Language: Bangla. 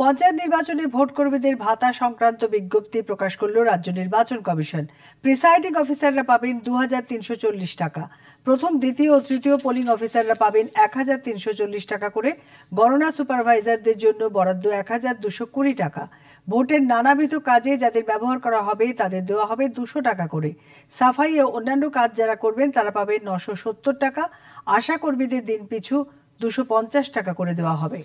পঞ্চায়েত নির্বাচনে ভোট কর্মীদের ভাতা সংক্রান্ত বিজ্ঞপ্তি প্রকাশ করল রাজ্য নির্বাচন কমিশন প্রিসাইডিং অফিসাররা পাবেন দু টাকা প্রথম দ্বিতীয় ও তৃতীয় পোলিং অফিসাররা পাবেন এক টাকা করে গণনা সুপারভাইজারদের জন্য বরাদ্দ এক হাজার টাকা ভোটের নানাবিধ কাজে যাদের ব্যবহার করা হবে তাদের দেওয়া হবে দুশো টাকা করে সাফাই ও অন্যান্য কাজ যারা করবেন তারা পাবেন নশো টাকা আশা কর্মীদের দিন পিছু দুশো টাকা করে দেওয়া হবে